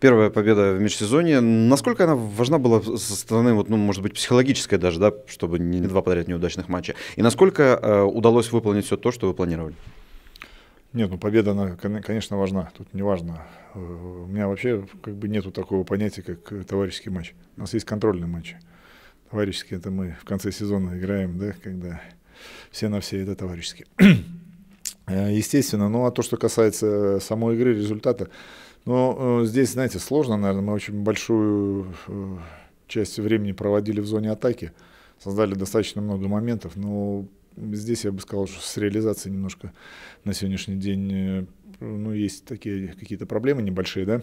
Первая победа в межсезонье. Насколько она важна была со стороны, вот, ну, может быть, психологической даже, да, чтобы не два подряд неудачных матча? И насколько э, удалось выполнить все то, что вы планировали? Нет, ну победа, она, конечно, важна. Тут не важно. Э, у меня вообще как бы нету такого понятия, как э, товарищеский матч. У нас есть контрольные матчи. Товарищеские это мы в конце сезона играем, да, когда все на все это товарищеские. Э, естественно. Ну, а то, что касается э, самой игры, результата, ну, э, здесь, знаете, сложно, наверное, мы очень большую часть времени проводили в зоне атаки, создали достаточно много моментов, но здесь я бы сказал, что с реализацией немножко на сегодняшний день ну, есть такие какие-то проблемы небольшие, да,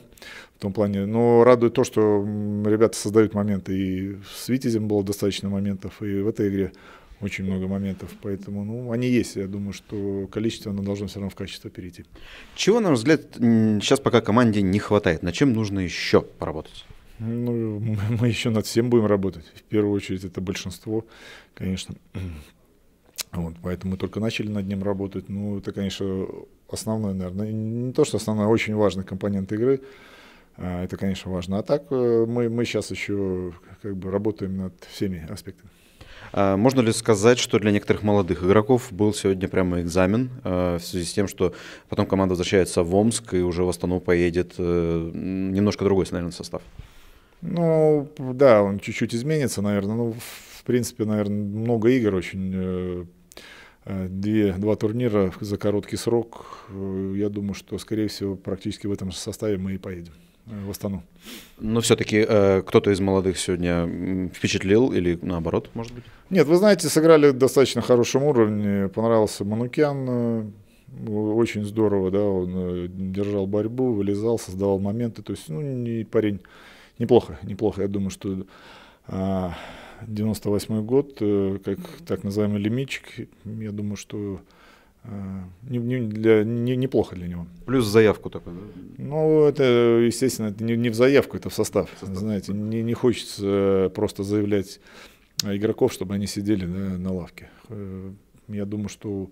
в том плане. Но радует то, что ребята создают моменты. И с Витязем было достаточно моментов, и в этой игре очень много моментов. Поэтому ну, они есть. Я думаю, что количество оно должно все равно в качество перейти. Чего, на ваш взгляд, сейчас пока команде не хватает? На чем нужно еще поработать? Ну, мы еще над всем будем работать. В первую очередь это большинство, конечно. Вот, поэтому мы только начали над ним работать. Ну, это, конечно, основной, наверное, не то, что основной, а очень важный компонент игры. А, это, конечно, важно. А так э, мы, мы сейчас еще как бы работаем над всеми аспектами. А, можно ли сказать, что для некоторых молодых игроков был сегодня прямо экзамен а, в связи с тем, что потом команда возвращается в Омск и уже в Астану поедет э, немножко другой, наверное, состав? Ну, да, он чуть-чуть изменится, наверное. Ну, в принципе, наверное, много игр очень э, э, две, два турнира за короткий срок. Я думаю, что, скорее всего, практически в этом составе мы и поедем в Астану. Но все-таки э, кто-то из молодых сегодня впечатлил или наоборот, может быть? Нет, вы знаете, сыграли достаточно хорошем уровне. Понравился Манукян, э, очень здорово, да, он э, держал борьбу, вылезал, создавал моменты. То есть, ну, не, парень неплохо, неплохо. Я думаю, что а, 98 год, э, как так называемый лимитчик, я думаю, что Э, не, не, для, не, неплохо для него. Плюс заявку такой, да? Ну, это, естественно, это не, не в заявку, это в состав. В состав. Знаете, не, не хочется э, просто заявлять игроков, чтобы они сидели да, на лавке. Э, я думаю, что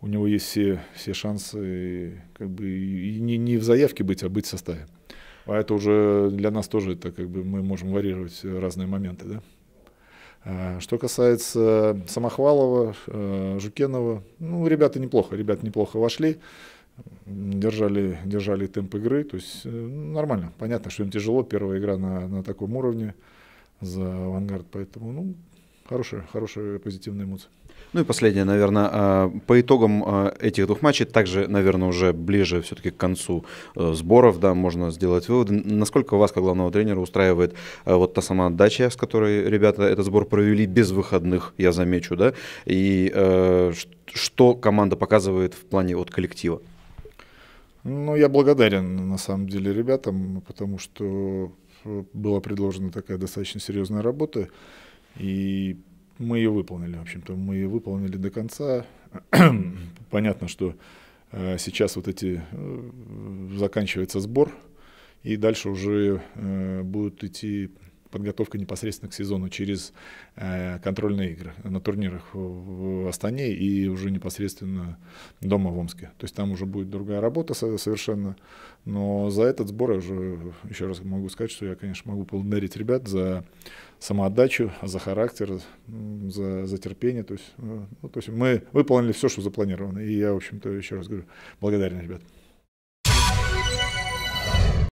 у него есть все, все шансы как бы, и не, не в заявке быть, а быть в составе. А это уже для нас тоже, это как бы мы можем варьировать разные моменты, да? Э, что касается Самохвалова, э, Жукенова, ну, ребята неплохо, ребята неплохо вошли, держали, держали темп игры, то есть э, нормально. Понятно, что им тяжело, первая игра на, на таком уровне за «Авангард», поэтому, ну, Хорошая, хорошая позитивная эмоция. Ну и последнее, наверное, а, по итогам а, этих двух матчей, также, наверное, уже ближе все-таки к концу э, сборов, да, можно сделать выводы. Насколько вас, как главного тренера, устраивает а, вот та сама отдача, с которой ребята этот сбор провели без выходных, я замечу, да, и э, что команда показывает в плане от коллектива? Ну, я благодарен, на самом деле, ребятам, потому что э, была предложена такая достаточно серьезная работа. И мы ее выполнили, в общем-то, мы ее выполнили до конца. Понятно, что э, сейчас вот эти э, заканчивается сбор, и дальше уже э, будут идти подготовка непосредственно к сезону через э, контрольные игры на турнирах в Астане и уже непосредственно дома в Омске. То есть там уже будет другая работа совершенно. Но за этот сбор я уже еще раз могу сказать, что я, конечно, могу поблагодарить ребят за самоотдачу, за характер, за, за терпение. То есть, э, ну, то есть мы выполнили все, что запланировано. И я, в общем-то, еще раз говорю, благодарен, ребят.